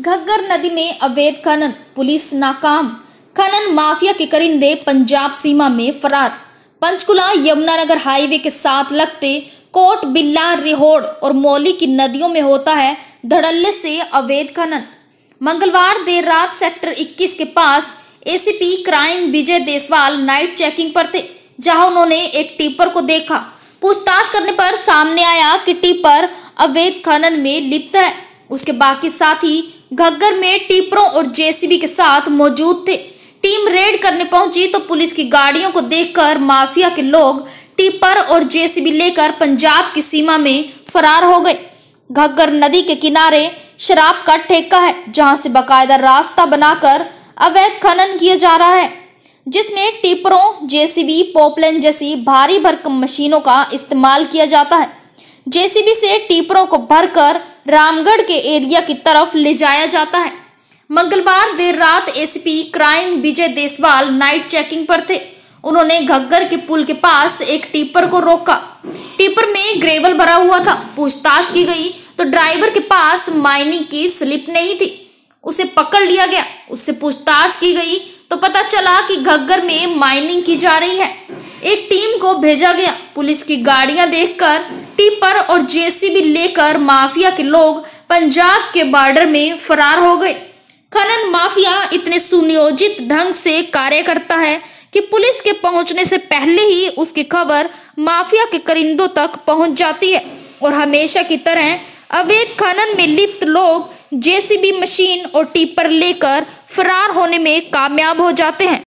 घग्गर नदी में अवैध खनन पुलिस नाकाम खनन माफिया के करिंदे पंजाब सीमा में फरार पंचकुला यमुनानगर हाईवे के साथ लगते कोट बिल्ला रिहोड़ और मौली की नदियों में होता है धड़ल्ले से अवैध खनन मंगलवार देर रात सेक्टर 21 के पास ACP crime Vijay Deswal night checking पर थे जहां उन्होंने एक टीपर को देखा पूछताछ करने पर सामने आया कि टीपर अवैध खनन में लिप्त है उसके बाकी साथी घग्गर में टीपरों और जेसीबी के साथ मौजूद थे टीम रेड करने पहुंची तो पुलिस की गाड़ियों को देखकर माफिया के लोग टीपर और जेसीबी लेकर पंजाब की सीमा में फरार हो गए घग्गर नदी के किनारे शराब का ठेका है जहां से बकायदा रास्ता बनाकर अवैध खनन किया जा रहा है जिसमें टिपरों जेसीबी पोपलेन जैसी भारी भरकम मशीनों का इस्तेमाल किया जाता है जेसीबी से टीपरों को भरकर रामगढ़ के एरिया की तरफ ले जाया जाता है मंगलवार देर रात SP crime Vijay Deswal night checking पर थे उन्होंने घग्गर के पुल के पास एक टीपर को रोका टीपर में ग्रेवल भरा हुआ था पूछताछ की गई तो ड्राइवर के पास माइनिंग की स्लिप नहीं थी उसे पकड़ लिया गया उससे पूछताछ की गई तो पता चला कि घग्गर में माइनिंग की जा रही है एक टीम को भेजा गया पुलिस की गाड़ियां देखकर मिट्टी पर और जेसीबी लेकर माफिया के लोग पंजाब के बॉर्डर में फरार हो गए खनन माफिया इतने सुनियोजित ढंग से कार्य करता है कि पुलिस के पहुंचने से पहले ही उसकी खबर माफिया के करिंदों तक पहुंच जाती है और हमेशा की तरह अवैध खनन में लिप्त लोग जेसीबी मशीन और टीपर लेकर फरार होने में कामयाब हो जाते हैं